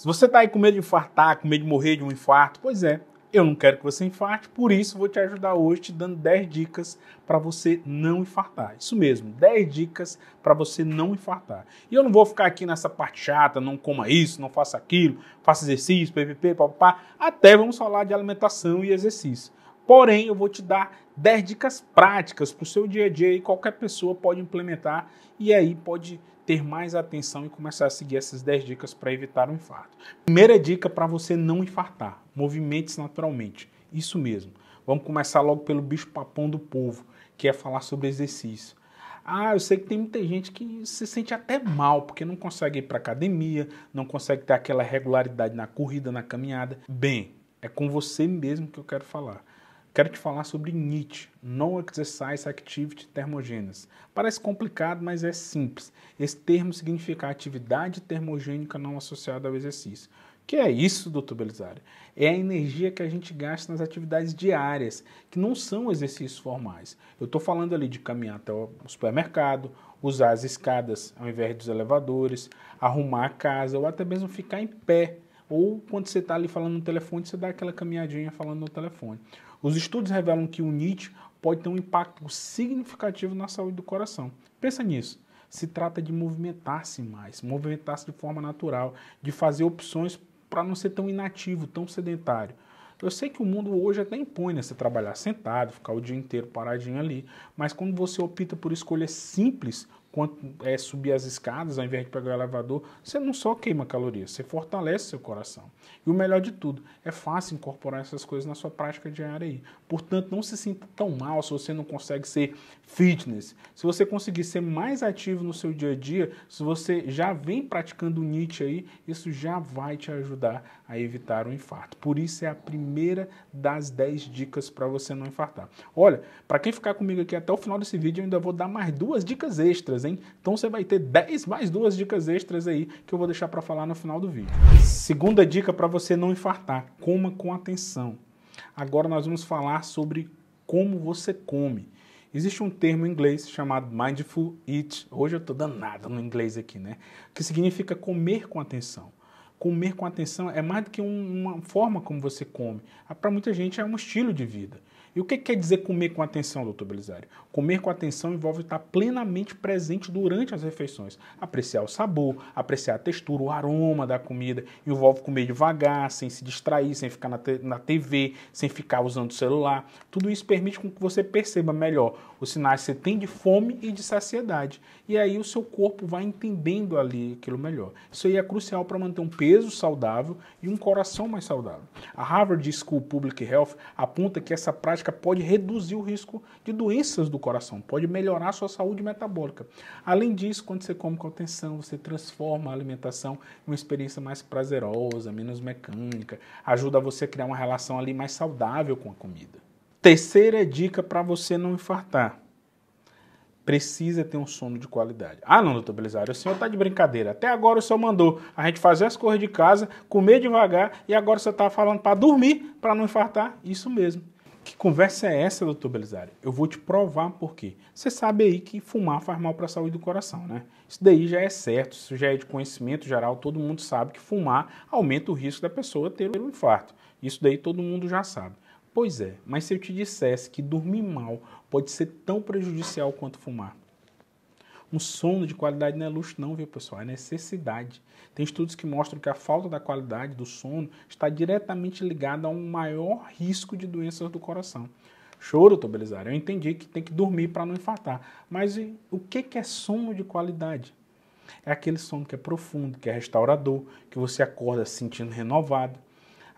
Se você está aí com medo de infartar, com medo de morrer de um infarto, pois é, eu não quero que você infarte, por isso vou te ajudar hoje te dando 10 dicas para você não infartar. Isso mesmo, 10 dicas para você não infartar. E eu não vou ficar aqui nessa parte chata, não coma isso, não faça aquilo, faça exercício, pvp, papapá, até vamos falar de alimentação e exercício. Porém, eu vou te dar 10 dicas práticas para o seu dia a dia e qualquer pessoa pode implementar e aí pode ter mais atenção e começar a seguir essas 10 dicas para evitar o um infarto. Primeira dica para você não infartar: movimentos naturalmente. Isso mesmo. Vamos começar logo pelo bicho papão do povo, que é falar sobre exercício. Ah, eu sei que tem muita gente que se sente até mal porque não consegue ir para academia, não consegue ter aquela regularidade na corrida, na caminhada. Bem, é com você mesmo que eu quero falar. Quero te falar sobre NIT, Non-Exercise Activity Thermogenesis. Parece complicado, mas é simples. Esse termo significa atividade termogênica não associada ao exercício. O que é isso, doutor Belisário? É a energia que a gente gasta nas atividades diárias, que não são exercícios formais. Eu estou falando ali de caminhar até o supermercado, usar as escadas ao invés dos elevadores, arrumar a casa ou até mesmo ficar em pé. Ou quando você está ali falando no telefone, você dá aquela caminhadinha falando no telefone. Os estudos revelam que o NIT pode ter um impacto significativo na saúde do coração. Pensa nisso. Se trata de movimentar-se mais, movimentar-se de forma natural, de fazer opções para não ser tão inativo, tão sedentário. Eu sei que o mundo hoje até impõe né, você trabalhar sentado, ficar o dia inteiro paradinho ali, mas quando você opta por escolhas simples, quanto é subir as escadas ao invés de pegar o elevador, você não só queima calorias, você fortalece seu coração. E o melhor de tudo, é fácil incorporar essas coisas na sua prática diária aí. Portanto, não se sinta tão mal se você não consegue ser fitness. Se você conseguir ser mais ativo no seu dia a dia, se você já vem praticando o aí, isso já vai te ajudar a evitar o infarto. Por isso é a primeira das 10 dicas para você não infartar. Olha, para quem ficar comigo aqui até o final desse vídeo, eu ainda vou dar mais duas dicas extras extras, hein? Então você vai ter 10 mais duas dicas extras aí que eu vou deixar para falar no final do vídeo. Segunda dica para você não infartar, coma com atenção. Agora nós vamos falar sobre como você come. Existe um termo em inglês chamado mindful eat. Hoje eu tô danado no inglês aqui, né? Que significa comer com atenção comer com atenção é mais do que uma forma como você come. Para muita gente é um estilo de vida. E o que quer dizer comer com atenção, doutor Belisário? Comer com atenção envolve estar plenamente presente durante as refeições, apreciar o sabor, apreciar a textura, o aroma da comida, envolve comer devagar, sem se distrair, sem ficar na, na TV, sem ficar usando o celular. Tudo isso permite com que você perceba melhor os sinais que você tem de fome e de saciedade. E aí o seu corpo vai entendendo ali aquilo melhor. Isso aí é crucial para manter um peso saudável e um coração mais saudável. A Harvard School Public Health aponta que essa prática prática pode reduzir o risco de doenças do coração, pode melhorar a sua saúde metabólica. Além disso, quando você come com atenção, você transforma a alimentação em uma experiência mais prazerosa, menos mecânica, ajuda você a criar uma relação ali mais saudável com a comida. Terceira dica para você não infartar precisa ter um sono de qualidade. Ah, não, doutor Belisário, o senhor está de brincadeira. Até agora o senhor mandou a gente fazer as coisas de casa, comer devagar e agora você está falando para dormir, para não infartar. Isso mesmo. Que conversa é essa, doutor Belisário? Eu vou te provar por quê. Você sabe aí que fumar faz mal para a saúde do coração, né? Isso daí já é certo, isso já é de conhecimento geral, todo mundo sabe que fumar aumenta o risco da pessoa ter um infarto. Isso daí todo mundo já sabe. Pois é, mas se eu te dissesse que dormir mal pode ser tão prejudicial quanto fumar, um sono de qualidade não é luxo, não, viu, pessoal? É necessidade. Tem estudos que mostram que a falta da qualidade do sono está diretamente ligada a um maior risco de doenças do coração. Choro, Tobelizário, eu entendi que tem que dormir para não infartar. Mas e, o que, que é sono de qualidade? É aquele sono que é profundo, que é restaurador, que você acorda se sentindo renovado.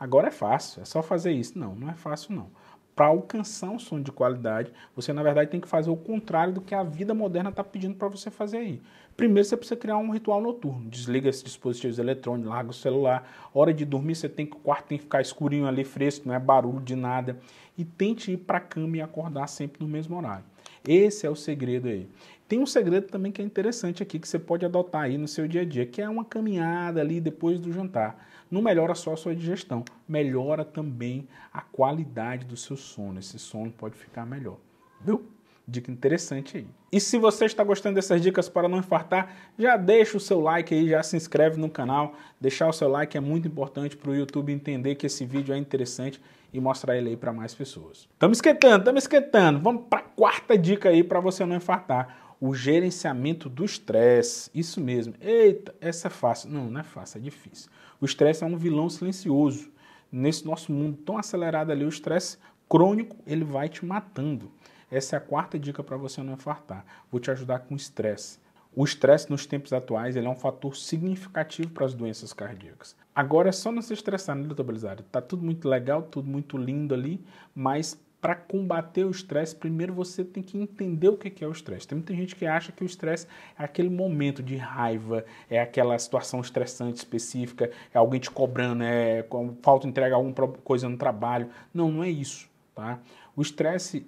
Agora é fácil, é só fazer isso. Não, não é fácil não para alcançar um som de qualidade, você na verdade tem que fazer o contrário do que a vida moderna está pedindo para você fazer aí. Primeiro você precisa criar um ritual noturno, desliga esses dispositivos eletrônicos, larga o celular, hora de dormir você tem que o quarto tem que ficar escurinho ali fresco, não é barulho de nada e tente ir para a cama e acordar sempre no mesmo horário. Esse é o segredo aí. Tem um segredo também que é interessante aqui que você pode adotar aí no seu dia a dia, que é uma caminhada ali depois do jantar. Não melhora só a sua digestão, melhora também a qualidade do seu sono. Esse sono pode ficar melhor, viu? Dica interessante aí. E se você está gostando dessas dicas para não infartar, já deixa o seu like aí, já se inscreve no canal. Deixar o seu like é muito importante para o YouTube entender que esse vídeo é interessante e mostrar ele aí para mais pessoas. Estamos esquentando, estamos esquentando. Vamos para a quarta dica aí para você não infartar. O gerenciamento do estresse. Isso mesmo. Eita, essa é fácil. Não, não é fácil, é difícil. O estresse é um vilão silencioso. Nesse nosso mundo tão acelerado ali, o estresse crônico, ele vai te matando. Essa é a quarta dica para você não infartar. Vou te ajudar com o estresse. O estresse nos tempos atuais ele é um fator significativo para as doenças cardíacas. Agora é só não se estressar, né, doutor Belisário? Tá tudo muito legal, tudo muito lindo ali, mas para combater o estresse, primeiro você tem que entender o que é o estresse. Tem muita gente que acha que o estresse é aquele momento de raiva, é aquela situação estressante específica, é alguém te cobrando, é falta entregar alguma coisa no trabalho. Não, não é isso. Tá? O estresse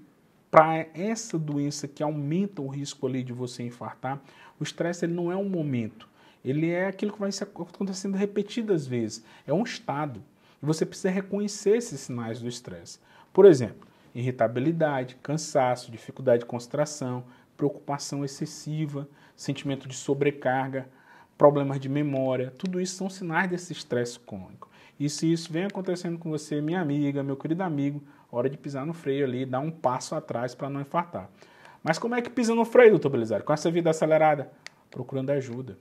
para essa doença que aumenta o risco ali de você infartar, o estresse ele não é um momento, ele é aquilo que vai acontecendo repetidas vezes, é um estado. E você precisa reconhecer esses sinais do estresse. Por exemplo, irritabilidade, cansaço, dificuldade de concentração, preocupação excessiva, sentimento de sobrecarga, problemas de memória, tudo isso são sinais desse estresse crônico. E se isso vem acontecendo com você, minha amiga, meu querido amigo, hora de pisar no freio ali, dar um passo atrás para não infartar. Mas como é que pisa no freio, doutor Belisário? Com essa vida acelerada? Procurando ajuda.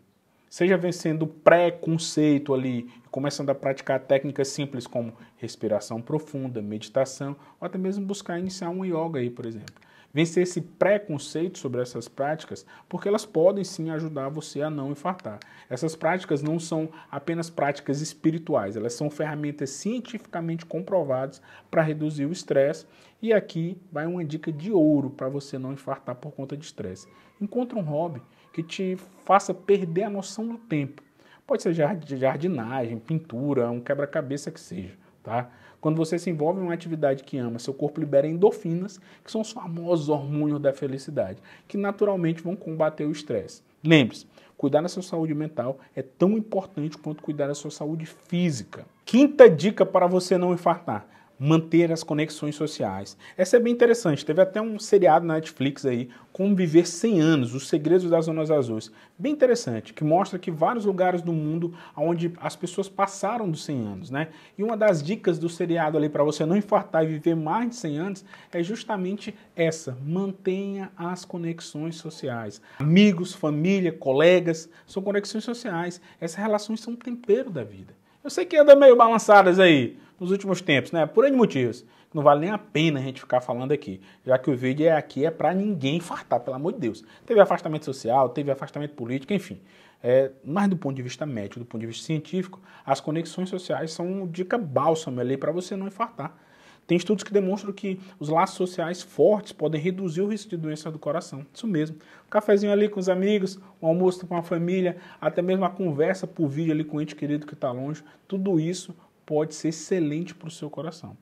Seja vencendo preconceito ali, começando a praticar técnicas simples como respiração profunda, meditação, ou até mesmo buscar iniciar um yoga aí, por exemplo vencer esse preconceito sobre essas práticas, porque elas podem sim ajudar você a não infartar. Essas práticas não são apenas práticas espirituais, elas são ferramentas cientificamente comprovadas para reduzir o estresse. E aqui vai uma dica de ouro para você não infartar por conta de estresse. Encontre um hobby que te faça perder a noção do tempo. Pode ser jardinagem, pintura, um quebra-cabeça que seja tá? Quando você se envolve em uma atividade que ama, seu corpo libera endorfinas, que são os famosos hormônios da felicidade, que naturalmente vão combater o estresse. Lembre-se, cuidar da sua saúde mental é tão importante quanto cuidar da sua saúde física. Quinta dica para você não infartar: manter as conexões sociais. Essa é bem interessante. Teve até um seriado na Netflix aí, Como Viver 100 Anos, Os Segredos das Zonas Azuis. Bem interessante, que mostra que vários lugares do mundo onde as pessoas passaram dos 100 anos, né? E uma das dicas do seriado ali para você não infartar e viver mais de 100 anos é justamente essa: mantenha as conexões sociais. Amigos, família, colegas, são conexões sociais. Essas relações são um tempero da vida. Eu sei que anda meio balançadas aí, nos últimos tempos, né? Por N motivos. Não vale nem a pena a gente ficar falando aqui, já que o vídeo é aqui é para ninguém fartar, pelo amor de Deus. Teve afastamento social, teve afastamento político, enfim. É, mas do ponto de vista médico, do ponto de vista científico, as conexões sociais são dica bálsamo ali para você não infartar. Tem estudos que demonstram que os laços sociais fortes podem reduzir o risco de doença do coração. Isso mesmo. Um cafezinho ali com os amigos, um almoço com a família, até mesmo a conversa por vídeo ali com o ente querido que está longe. Tudo isso pode ser excelente para o seu coração.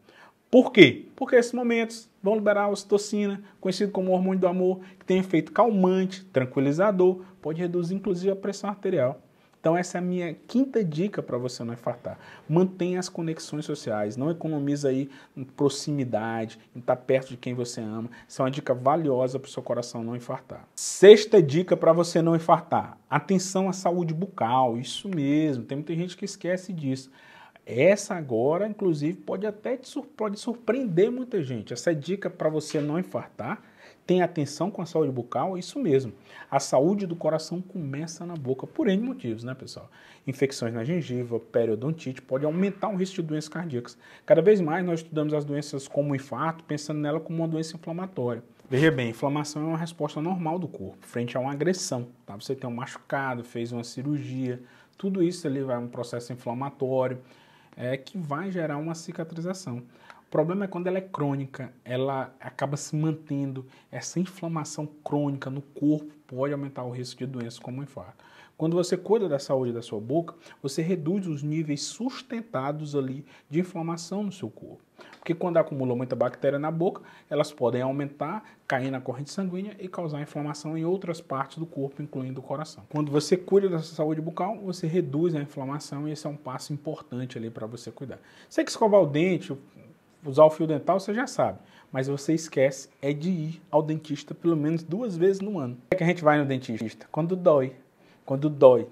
Por quê? Porque esses momentos vão liberar a ocitocina, conhecido como hormônio do amor, que tem efeito calmante, tranquilizador, pode reduzir inclusive a pressão arterial. Então essa é a minha quinta dica para você não infartar. Mantenha as conexões sociais, não economize aí em proximidade, em estar tá perto de quem você ama. Isso é uma dica valiosa para o seu coração não infartar. Sexta dica para você não infartar. Atenção à saúde bucal, isso mesmo. Tem muita gente que esquece disso. Essa agora, inclusive, pode até te sur pode surpreender muita gente. Essa é dica para você não infartar. Tenha atenção com a saúde bucal, é isso mesmo. A saúde do coração começa na boca, por N motivos, né, pessoal? Infecções na gengiva, periodontite, pode aumentar o risco de doenças cardíacas. Cada vez mais nós estudamos as doenças como infarto, pensando nela como uma doença inflamatória. Veja bem, inflamação é uma resposta normal do corpo frente a uma agressão. Tá? Você tem um machucado, fez uma cirurgia, tudo isso ali vai um processo inflamatório é que vai gerar uma cicatrização. O problema é quando ela é crônica, ela acaba se mantendo. Essa inflamação crônica no corpo pode aumentar o risco de doenças como o infarto. Quando você cuida da saúde da sua boca, você reduz os níveis sustentados ali de inflamação no seu corpo. Porque quando acumula muita bactéria na boca, elas podem aumentar, cair na corrente sanguínea e causar inflamação em outras partes do corpo, incluindo o coração. Quando você cuida da sua saúde bucal, você reduz a inflamação e esse é um passo importante ali para você cuidar. Você que escovar o dente, usar o fio dental, você já sabe. Mas você esquece é de ir ao dentista pelo menos duas vezes no ano. É que a gente vai no dentista quando dói. Quando dói,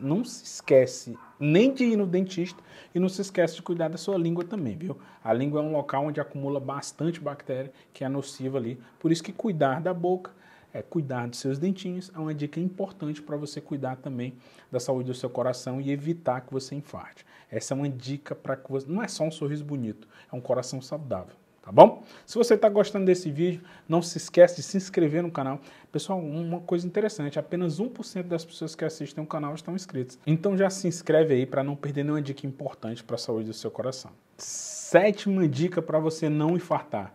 não se esquece nem de ir no dentista e não se esquece de cuidar da sua língua também, viu? A língua é um local onde acumula bastante bactéria que é nociva ali, por isso que cuidar da boca é cuidar dos seus dentinhos é uma dica importante para você cuidar também da saúde do seu coração e evitar que você infarte. Essa é uma dica para que você não é só um sorriso bonito, é um coração saudável tá bom? Se você está gostando desse vídeo, não se esquece de se inscrever no canal. Pessoal, uma coisa interessante, apenas 1% das pessoas que assistem o canal estão inscritas. Então já se inscreve aí para não perder nenhuma dica importante para a saúde do seu coração. Sétima dica para você não infartar.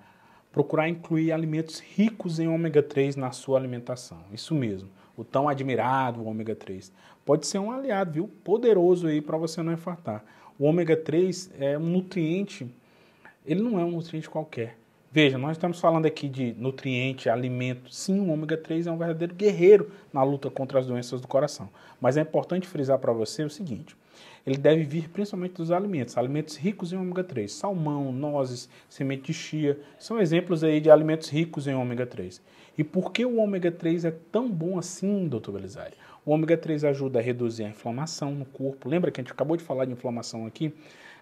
Procurar incluir alimentos ricos em ômega 3 na sua alimentação. Isso mesmo, o tão admirado ômega 3. Pode ser um aliado, viu? Poderoso aí para você não infartar. O ômega 3 é um nutriente ele não é um nutriente qualquer. Veja, nós estamos falando aqui de nutriente, alimento. Sim, o ômega 3 é um verdadeiro guerreiro na luta contra as doenças do coração. Mas é importante frisar para você o seguinte: ele deve vir principalmente dos alimentos, alimentos ricos em ômega 3. Salmão, nozes, semente de chia, são exemplos aí de alimentos ricos em ômega 3. E por que o ômega 3 é tão bom assim, doutor Belisari? O ômega 3 ajuda a reduzir a inflamação no corpo. Lembra que a gente acabou de falar de inflamação aqui?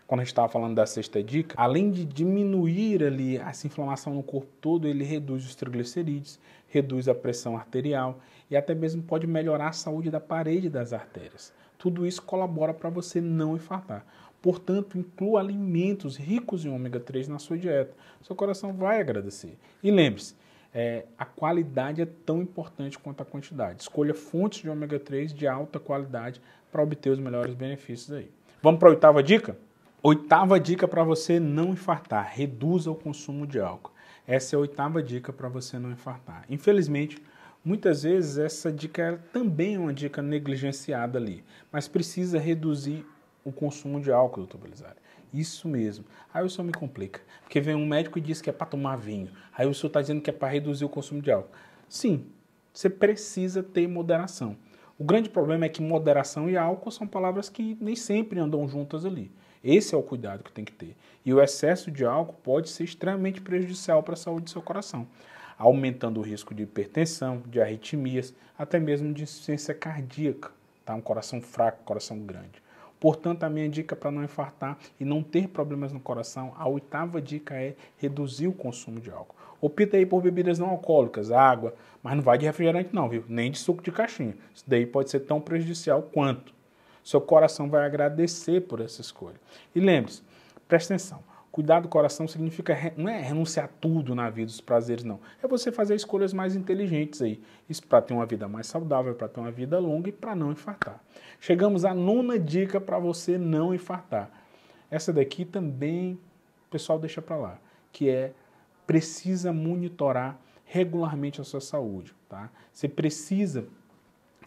quando a gente estava falando da sexta dica, além de diminuir ali essa inflamação no corpo todo, ele reduz os triglicerídeos, reduz a pressão arterial e até mesmo pode melhorar a saúde da parede das artérias. Tudo isso colabora para você não infartar. Portanto, inclua alimentos ricos em ômega 3 na sua dieta. Seu coração vai agradecer. E lembre-se, é, a qualidade é tão importante quanto a quantidade. Escolha fontes de ômega 3 de alta qualidade para obter os melhores benefícios aí. Vamos para a oitava dica? Oitava dica para você não infartar: reduza o consumo de álcool. Essa é a oitava dica para você não infartar. Infelizmente, muitas vezes essa dica é também é uma dica negligenciada ali, mas precisa reduzir o consumo de álcool, doutor Belisário. Isso mesmo. Aí o senhor me complica, porque vem um médico e diz que é para tomar vinho. Aí o senhor está dizendo que é para reduzir o consumo de álcool. Sim, você precisa ter moderação. O grande problema é que moderação e álcool são palavras que nem sempre andam juntas ali. Esse é o cuidado que tem que ter. E o excesso de álcool pode ser extremamente prejudicial para a saúde do seu coração, aumentando o risco de hipertensão, de arritmias, até mesmo de insuficiência cardíaca, tá? um coração fraco, coração grande. Portanto, a minha dica para não infartar e não ter problemas no coração, a oitava dica é reduzir o consumo de álcool. Opta aí por bebidas não alcoólicas, água, mas não vai de refrigerante não, viu? Nem de suco de caixinha. Isso daí pode ser tão prejudicial quanto. Seu coração vai agradecer por essa escolha. E lembre-se, preste atenção. Cuidar do coração significa não é renunciar a tudo na vida, os prazeres, não. É você fazer escolhas mais inteligentes aí. Isso para ter uma vida mais saudável, para ter uma vida longa e para não infartar. Chegamos à nona dica para você não infartar. Essa daqui também o pessoal deixa para lá, que é precisa monitorar regularmente a sua saúde, tá? Você precisa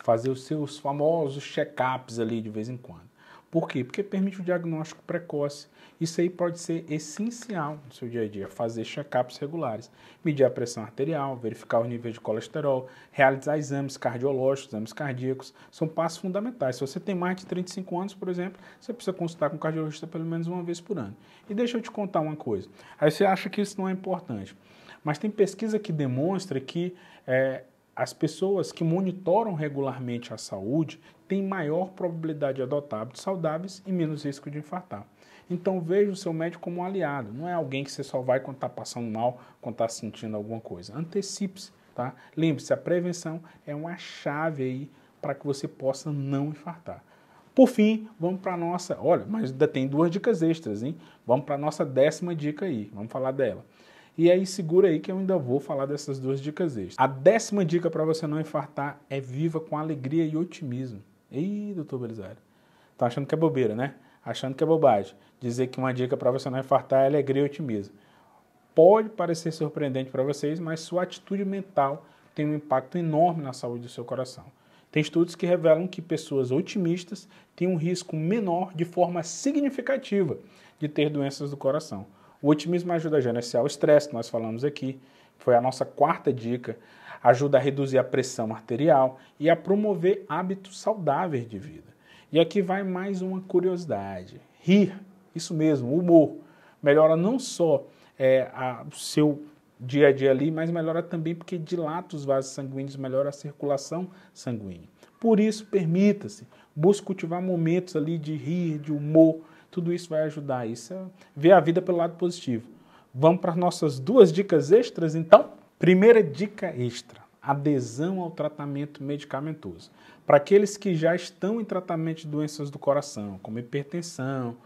fazer os seus famosos check-ups ali de vez em quando. Por quê? Porque permite o diagnóstico precoce. Isso aí pode ser essencial no seu dia a dia, fazer check-ups regulares, medir a pressão arterial, verificar o nível de colesterol, realizar exames cardiológicos, exames cardíacos, são passos fundamentais. Se você tem mais de 35 anos, por exemplo, você precisa consultar com um cardiologista pelo menos uma vez por ano. E deixa eu te contar uma coisa. Aí você acha que isso não é importante, mas tem pesquisa que demonstra que é, as pessoas que monitoram regularmente a saúde têm maior probabilidade de adotar hábitos saudáveis e menos risco de infartar. Então veja o seu médico como um aliado, não é alguém que você só vai quando está passando mal, quando está sentindo alguma coisa. Antecipe-se, tá? Lembre-se, a prevenção é uma chave aí para que você possa não infartar. Por fim, vamos para a nossa. Olha, mas ainda tem duas dicas extras, hein? Vamos para a nossa décima dica aí. Vamos falar dela. E aí segura aí que eu ainda vou falar dessas duas dicas extras. A décima dica para você não infartar é viva com alegria e otimismo. Ei, doutor Belisário, tá achando que é bobeira, né? Achando que é bobagem. Dizer que uma dica para você não infartar é alegria e otimismo. Pode parecer surpreendente para vocês, mas sua atitude mental tem um impacto enorme na saúde do seu coração. Tem estudos que revelam que pessoas otimistas têm um risco menor de forma significativa de ter doenças do coração. O otimismo ajuda a gerenciar o estresse, nós falamos aqui, foi a nossa quarta dica. Ajuda a reduzir a pressão arterial e a promover hábitos saudáveis de vida. E aqui vai mais uma curiosidade: rir, isso mesmo, humor, melhora não só é, a, o seu dia a dia ali, mas melhora também porque dilata os vasos sanguíneos, melhora a circulação sanguínea. Por isso, permita-se, busque cultivar momentos ali de rir, de humor, tudo isso vai ajudar isso a ver a vida pelo lado positivo. Vamos para as nossas duas dicas extras, então? Primeira dica extra: adesão ao tratamento medicamentoso. Para aqueles que já estão em tratamento de doenças do coração, como hipertensão,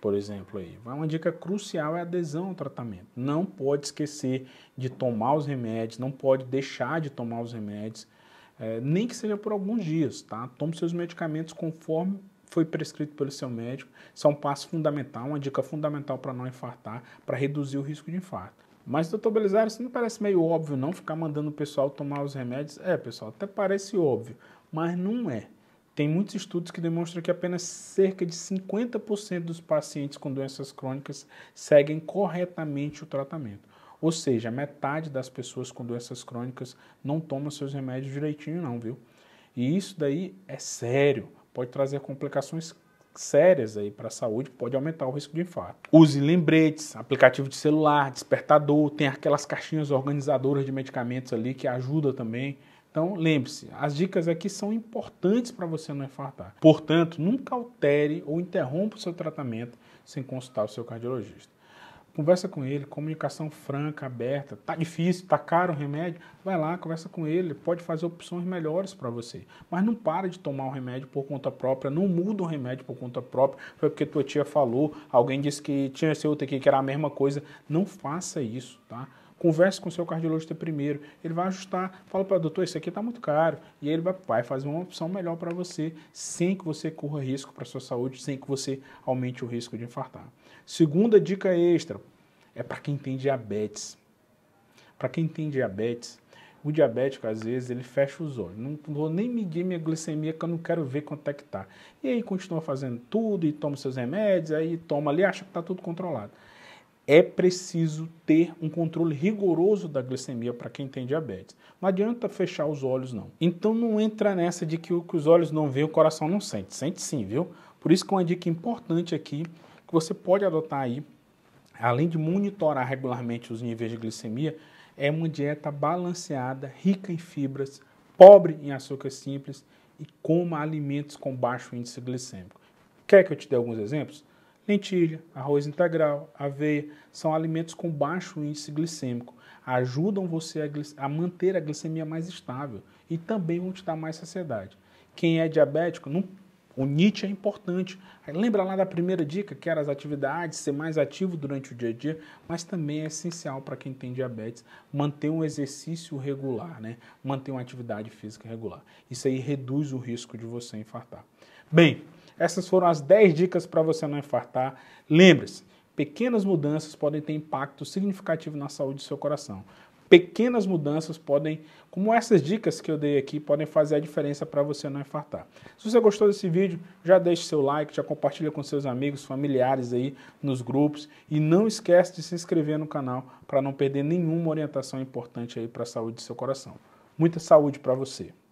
por exemplo, aí. Uma dica crucial é a adesão ao tratamento. Não pode esquecer de tomar os remédios, não pode deixar de tomar os remédios, é, nem que seja por alguns dias, tá? Tome seus medicamentos conforme foi prescrito pelo seu médico. Isso é um passo fundamental, uma dica fundamental para não infartar, para reduzir o risco de infarto. Mas, doutor Belisário, isso não parece meio óbvio não ficar mandando o pessoal tomar os remédios? É, pessoal, até parece óbvio, mas não é. Tem muitos estudos que demonstram que apenas cerca de 50% dos pacientes com doenças crônicas seguem corretamente o tratamento. Ou seja, metade das pessoas com doenças crônicas não toma seus remédios direitinho, não, viu? E isso daí é sério, pode trazer complicações sérias aí para a saúde, pode aumentar o risco de infarto. Use lembretes, aplicativo de celular, despertador, tem aquelas caixinhas organizadoras de medicamentos ali que ajuda também. Então, lembre-se, as dicas aqui são importantes para você não infartar. Portanto, nunca altere ou interrompa o seu tratamento sem consultar o seu cardiologista conversa com ele, comunicação franca, aberta. Tá difícil, tá caro o remédio, vai lá, conversa com ele, pode fazer opções melhores para você. Mas não para de tomar o remédio por conta própria, não muda o remédio por conta própria. Foi porque tua tia falou, alguém disse que tinha seu aqui que era a mesma coisa. Não faça isso, tá? Converse com o seu cardiologista primeiro. Ele vai ajustar, fala para o doutor, isso aqui está muito caro. E ele vai fazer uma opção melhor para você, sem que você corra risco para a sua saúde, sem que você aumente o risco de infartar. Segunda dica extra é para quem tem diabetes. Para quem tem diabetes, o diabético, às vezes, ele fecha os olhos. Não vou nem medir minha glicemia, que eu não quero ver quanto é que está E aí continua fazendo tudo e toma seus remédios, aí toma ali, acha que está tudo controlado é preciso ter um controle rigoroso da glicemia para quem tem diabetes. Não adianta fechar os olhos, não. Então não entra nessa de que o que os olhos não veem, o coração não sente. Sente sim, viu? Por isso que é uma dica importante aqui, que você pode adotar aí, além de monitorar regularmente os níveis de glicemia, é uma dieta balanceada, rica em fibras, pobre em açúcar simples e coma alimentos com baixo índice glicêmico. Quer que eu te dê alguns exemplos? Lentilha, arroz integral, aveia são alimentos com baixo índice glicêmico. Ajudam você a, a manter a glicemia mais estável e também vão te dar mais saciedade. Quem é diabético, não, o NIT é importante. Lembra lá da primeira dica, que era as atividades, ser mais ativo durante o dia a dia, mas também é essencial para quem tem diabetes manter um exercício regular, né? manter uma atividade física regular. Isso aí reduz o risco de você infartar. Bem, essas foram as 10 dicas para você não infartar. Lembre-se, pequenas mudanças podem ter impacto significativo na saúde do seu coração. Pequenas mudanças podem, como essas dicas que eu dei aqui, podem fazer a diferença para você não infartar. Se você gostou desse vídeo, já deixe seu like, já compartilha com seus amigos, familiares aí nos grupos e não esquece de se inscrever no canal para não perder nenhuma orientação importante aí para a saúde do seu coração. Muita saúde para você.